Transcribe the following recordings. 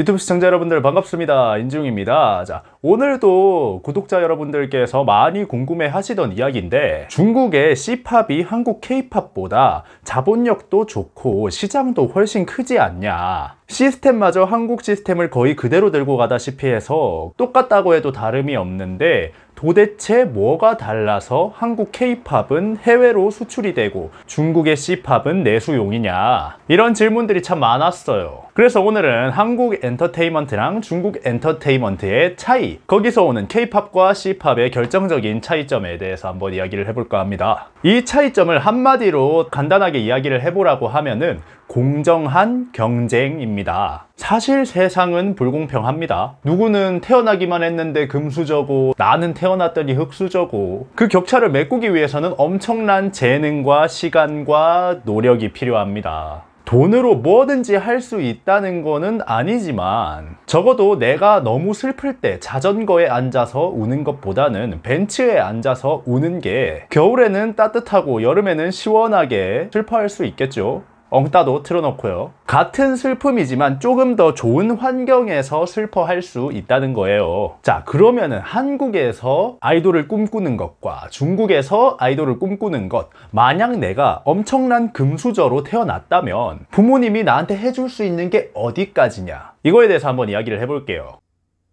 유튜브 시청자 여러분들 반갑습니다. 인중입니다. 자, 오늘도 구독자 여러분들께서 많이 궁금해 하시던 이야기인데 중국의 C팝이 한국 K팝보다 자본력도 좋고 시장도 훨씬 크지 않냐. 시스템마저 한국 시스템을 거의 그대로 들고 가다시피 해서 똑같다고 해도 다름이 없는데 도대체 뭐가 달라서 한국 K-팝은 해외로 수출이 되고 중국의 C-팝은 내수용이냐 이런 질문들이 참 많았어요. 그래서 오늘은 한국 엔터테인먼트랑 중국 엔터테인먼트의 차이 거기서 오는 K-팝과 C-팝의 결정적인 차이점에 대해서 한번 이야기를 해볼까 합니다. 이 차이점을 한마디로 간단하게 이야기를 해보라고 하면은 공정한 경쟁입니다. 사실 세상은 불공평합니다. 누구는 태어나기만 했는데 금수저고 나는 태어났더니 흙수저고 그 격차를 메꾸기 위해서는 엄청난 재능과 시간과 노력이 필요합니다. 돈으로 뭐든지 할 수 있다는 거는 아니지만 적어도 내가 너무 슬플 때 자전거에 앉아서 우는 것보다는 벤츠에 앉아서 우는 게 겨울에는 따뜻하고 여름에는 시원하게 슬퍼할 수 있겠죠 엉따도 틀어놓고요. 같은 슬픔이지만 조금 더 좋은 환경에서 슬퍼할 수 있다는 거예요. 자, 그러면은 한국에서 아이돌을 꿈꾸는 것과 중국에서 아이돌을 꿈꾸는 것. 만약 내가 엄청난 금수저로 태어났다면 부모님이 나한테 해줄 수 있는 게 어디까지냐. 이거에 대해서 한번 이야기를 해볼게요.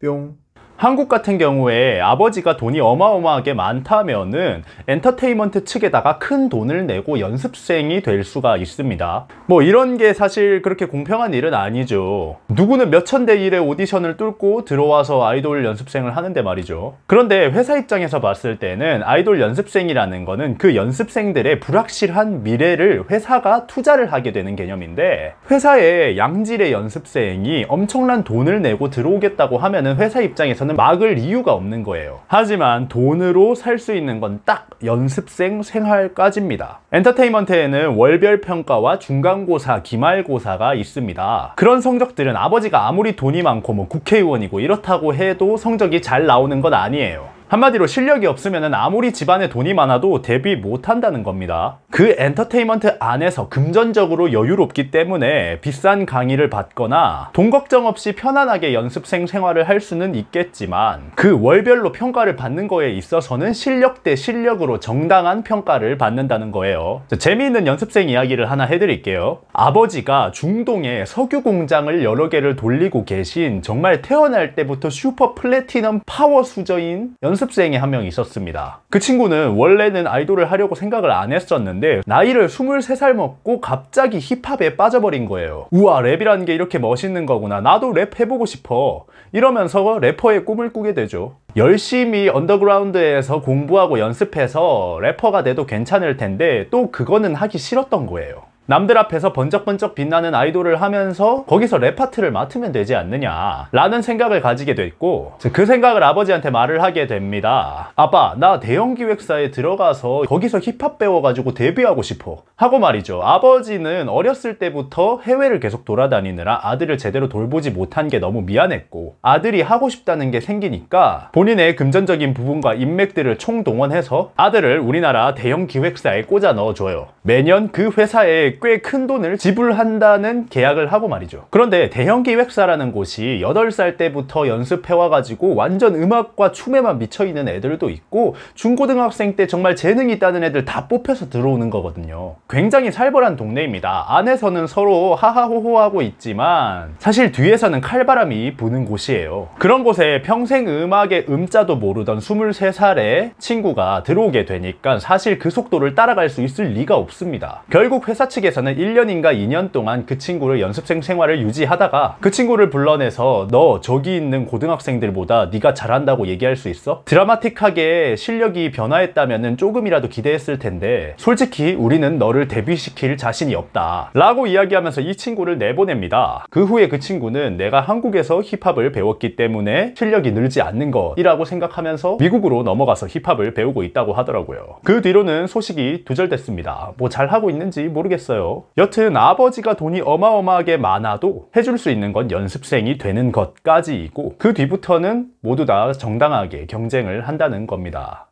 뿅. 한국 같은 경우에 아버지가 돈이 어마어마하게 많다면은 엔터테인먼트 측에다가 큰 돈을 내고 연습생이 될 수가 있습니다 뭐 이런 게 사실 그렇게 공평한 일은 아니죠 누구는 몇천 대일의 오디션을 뚫고 들어와서 아이돌 연습생을 하는데 말이죠 그런데 회사 입장에서 봤을 때는 아이돌 연습생이라는 거는 그 연습생들의 불확실한 미래를 회사가 투자를 하게 되는 개념인데 회사에 양질의 연습생이 엄청난 돈을 내고 들어오겠다고 하면은 회사 입장에서는 저는 막을 이유가 없는 거예요. 하지만 돈으로 살 수 있는 건 딱 연습생 생활까지입니다. 엔터테인먼트에는 월별 평가와 중간고사, 기말고사가 있습니다. 그런 성적들은 아버지가 아무리 돈이 많고 뭐 국회의원이고 이렇다고 해도 성적이 잘 나오는 건 아니에요. 한마디로 실력이 없으면 아무리 집안에 돈이 많아도 데뷔 못한다는 겁니다. 그 엔터테인먼트 안에서 금전적으로 여유롭기 때문에 비싼 강의를 받거나 돈 걱정 없이 편안하게 연습생 생활을 할 수는 있겠지만 그 월별로 평가를 받는 거에 있어서는 실력 대 실력으로 정당한 평가를 받는다는 거예요. 재미있는 연습생 이야기를 하나 해드릴게요. 아버지가 중동에 석유 공장을 여러 개를 돌리고 계신 정말 태어날 때부터 슈퍼 플래티넘 파워 수저인 연 연습생이 한 명 있었습니다. 그 친구는 원래는 아이돌을 하려고 생각을 안 했었는데 나이를 23살 먹고 갑자기 힙합에 빠져버린 거예요. 우와 랩이라는 게 이렇게 멋있는 거구나. 나도 랩 해보고 싶어. 이러면서 래퍼의 꿈을 꾸게 되죠. 열심히 언더그라운드에서 공부하고 연습해서 래퍼가 돼도 괜찮을 텐데 또 그거는 하기 싫었던 거예요. 남들 앞에서 번쩍번쩍 빛나는 아이돌을 하면서 거기서 랩 파트를 맡으면 되지 않느냐 라는 생각을 가지게 됐고 그 생각을 아버지한테 말을 하게 됩니다 아빠 나 대형 기획사에 들어가서 거기서 힙합 배워가지고 데뷔하고 싶어 하고 말이죠 아버지는 어렸을 때부터 해외를 계속 돌아다니느라 아들을 제대로 돌보지 못한 게 너무 미안했고 아들이 하고 싶다는 게 생기니까 본인의 금전적인 부분과 인맥들을 총동원해서 아들을 우리나라 대형 기획사에 꽂아 넣어줘요 매년 그 회사에 꽤큰 돈을 지불한다는 계약을 하고 말이죠. 그런데 대형 기획사라는 곳이 8살 때부터 연습해와가지고 완전 음악과 춤에만 미쳐있는 애들도 있고 중고등학생 때 정말 재능이 있다는 애들 다 뽑혀서 들어오는 거거든요. 굉장히 살벌한 동네입니다. 안에서는 서로 하하호호하고 있지만 사실 뒤에서는 칼바람이 부는 곳이에요. 그런 곳에 평생 음악의 음자도 모르던 23살의 친구가 들어오게 되니까 사실 그 속도를 따라갈 수 있을 리가 없습니다. 결국 회사 측에 한국에서는 1년인가 2년 동안 그 친구를 연습생 생활을 유지하다가 그 친구를 불러내서 너 저기 있는 고등학생들보다 네가 잘한다고 얘기할 수 있어? 드라마틱하게 실력이 변화했다면 조금이라도 기대했을 텐데 솔직히 우리는 너를 데뷔시킬 자신이 없다 라고 이야기하면서 이 친구를 내보냅니다 그 후에 그 친구는 내가 한국에서 힙합을 배웠기 때문에 실력이 늘지 않는 것이라고 생각하면서 미국으로 넘어가서 힙합을 배우고 있다고 하더라고요 그 뒤로는 소식이 두절됐습니다 뭐 잘하고 있는지 모르겠어요 있어요. 여튼 아버지가 돈이 어마어마하게 많아도 해줄 수 있는 건 연습생이 되는 것까지이고 그 뒤부터는 모두 다 정당하게 경쟁을 한다는 겁니다.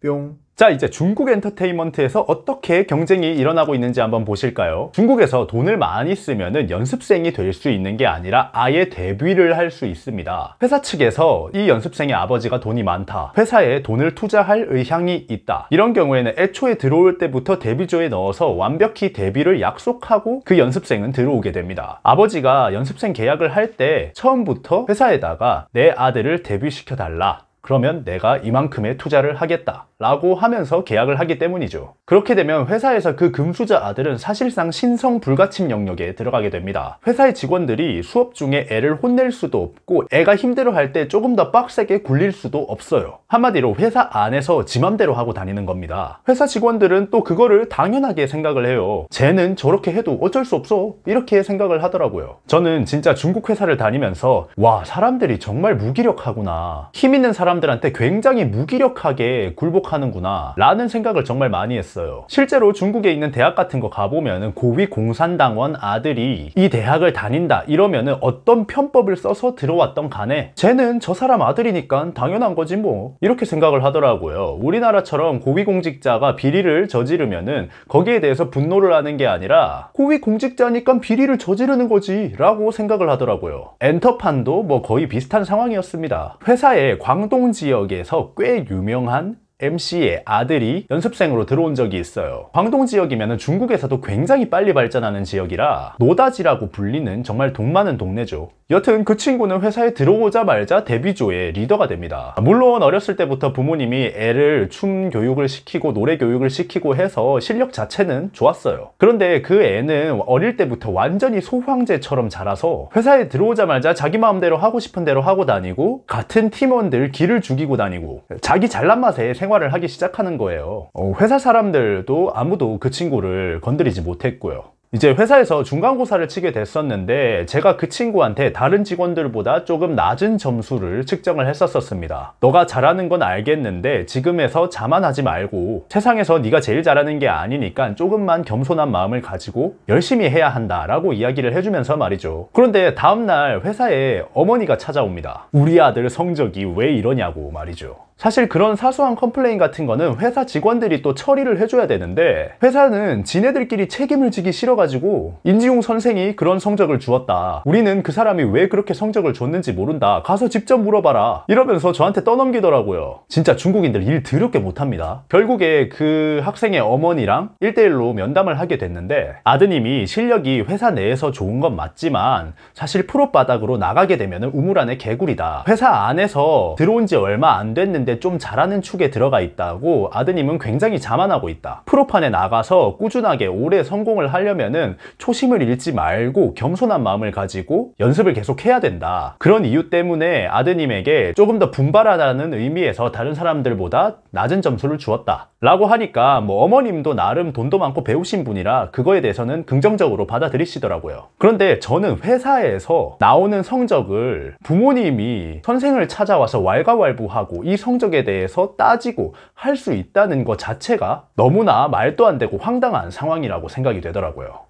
뿅. 자 이제 중국 엔터테인먼트에서 어떻게 경쟁이 일어나고 있는지 한번 보실까요? 중국에서 돈을 많이 쓰면 연습생이 될 수 있는 게 아니라 아예 데뷔를 할 수 있습니다 회사 측에서 이 연습생의 아버지가 돈이 많다 회사에 돈을 투자할 의향이 있다 이런 경우에는 애초에 들어올 때부터 데뷔조에 넣어서 완벽히 데뷔를 약속하고 그 연습생은 들어오게 됩니다 아버지가 연습생 계약을 할 때 처음부터 회사에다가 내 아들을 데뷔시켜 달라 그러면 내가 이만큼의 투자를 하겠다 라고 하면서 계약을 하기 때문이죠. 그렇게 되면 회사에서 그 금수저 아들은 사실상 신성 불가침 영역에 들어가게 됩니다. 회사의 직원들이 수업 중에 애를 혼낼 수도 없고 애가 힘들어할 때 조금 더 빡세게 굴릴 수도 없어요. 한마디로 회사 안에서 지맘대로 하고 다니는 겁니다. 회사 직원들은 또 그거를 당연하게 생각을 해요. 쟤는 저렇게 해도 어쩔 수 없어 이렇게 생각을 하더라고요. 저는 진짜 중국 회사를 다니면서 와 사람들이 정말 무기력하구나 힘 있는 사람 사람들한테 굉장히 무기력하게 굴복하는구나 라는 생각을 정말 많이 했어요 실제로 중국에 있는 대학 같은 거 가보면 고위 공산당원 아들이 이 대학을 다닌다 이러면 어떤 편법을 써서 들어왔던 간에 쟤는 저 사람 아들이니까 당연한 거지 뭐 이렇게 생각을 하더라고요 우리나라처럼 고위공직자가 비리를 저지르면 거기에 대해서 분노를 하는 게 아니라 고위공직자니까 비리를 저지르는 거지 라고 생각을 하더라고요 엔터판도 뭐 거의 비슷한 상황이었습니다 회사에 광동 홍콩 지역에서 꽤 유명한 MC의 아들이 연습생으로 들어온 적이 있어요 광동 지역이면 중국에서도 굉장히 빨리 발전하는 지역이라 노다지라고 불리는 정말 돈 많은 동네죠 여튼 그 친구는 회사에 들어오자말자 데뷔조의 리더가 됩니다. 물론 어렸을 때부터 부모님이 애를 춤 교육을 시키고 노래 교육을 시키고 해서 실력 자체는 좋았어요. 그런데 그 애는 어릴 때부터 완전히 소황제처럼 자라서 회사에 들어오자마자 자기 마음대로 하고 싶은 대로 하고 다니고 같은 팀원들 길을 죽이고 다니고 자기 잘난 맛에 생활을 하기 시작하는 거예요. 어, 회사 사람들도 아무도 그 친구를 건드리지 못했고요. 이제 회사에서 중간고사를 치게 됐었는데 제가 그 친구한테 다른 직원들보다 조금 낮은 점수를 측정을 했었었습니다 너가 잘하는 건 알겠는데 지금에서 자만하지 말고 세상에서 네가 제일 잘하는 게 아니니까 조금만 겸손한 마음을 가지고 열심히 해야 한다 라고 이야기를 해주면서 말이죠 그런데 다음날 회사에 어머니가 찾아옵니다 우리 아들 성적이 왜 이러냐고 말이죠 사실 그런 사소한 컴플레인 같은 거는 회사 직원들이 또 처리를 해줘야 되는데 회사는 지네들끼리 책임을 지기 싫어가지고 임지웅 선생이 그런 성적을 주었다 우리는 그 사람이 왜 그렇게 성적을 줬는지 모른다 가서 직접 물어봐라 이러면서 저한테 떠넘기더라고요 진짜 중국인들 일 드럽게 못합니다 결국에 그 학생의 어머니랑 1대1로 면담을 하게 됐는데 아드님이 실력이 회사 내에서 좋은 건 맞지만 사실 프로 바닥으로 나가게 되면 우물 안에 개구리다 회사 안에서 들어온 지 얼마 안 됐는데 있는데 좀 잘하는 축에 들어가 있다고 아드님은 굉장히 자만하고 있다. 프로판에 나가서 꾸준하게 오래 성공을 하려면은 초심을 잃지 말고 겸손한 마음을 가지고 연습을 계속 해야 된다. 그런 이유 때문에 아드님에게 조금 더 분발하다는 의미에서 다른 사람들보다 낮은 점수를 주었다. 라고 하니까 뭐 어머님도 나름 돈도 많고 배우신 분이라 그거에 대해서는 긍정적으로 받아들이시더라고요. 그런데 저는 회사에서 나오는 성적을 부모님이 선생을 찾아와서 왈가왈부하고 이 성적 성적에 대해서 따지고 할 수 있다는 것 자체가 너무나 말도 안 되고 황당한 상황이라고 생각이 되더라고요.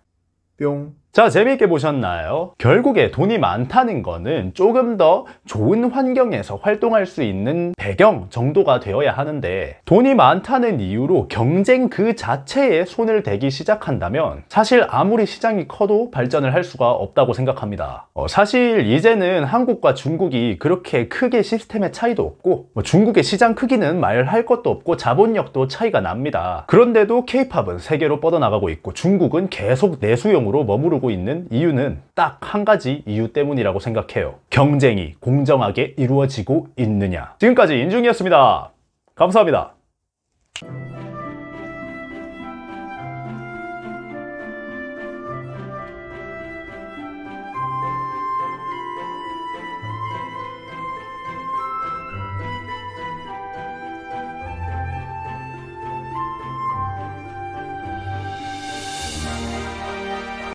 뿅. 자 재미있게 보셨나요? 결국에 돈이 많다는 거는 조금 더 좋은 환경에서 활동할 수 있는 배경 정도가 되어야 하는데 돈이 많다는 이유로 경쟁 그 자체에 손을 대기 시작한다면 사실 아무리 시장이 커도 발전을 할 수가 없다고 생각합니다 어, 사실 이제는 한국과 중국이 그렇게 크게 시스템의 차이도 없고 뭐 중국의 시장 크기는 말할 것도 없고 자본력도 차이가 납니다 그런데도 케이팝은 세계로 뻗어나가고 있고 중국은 계속 내수용으로 머무르고 오르고 있는 이유는 딱 한 가지 이유 때문이라고 생각해요. 경쟁이 공정하게 이루어지고 있느냐. 지금까지 인중이었습니다. 감사합니다.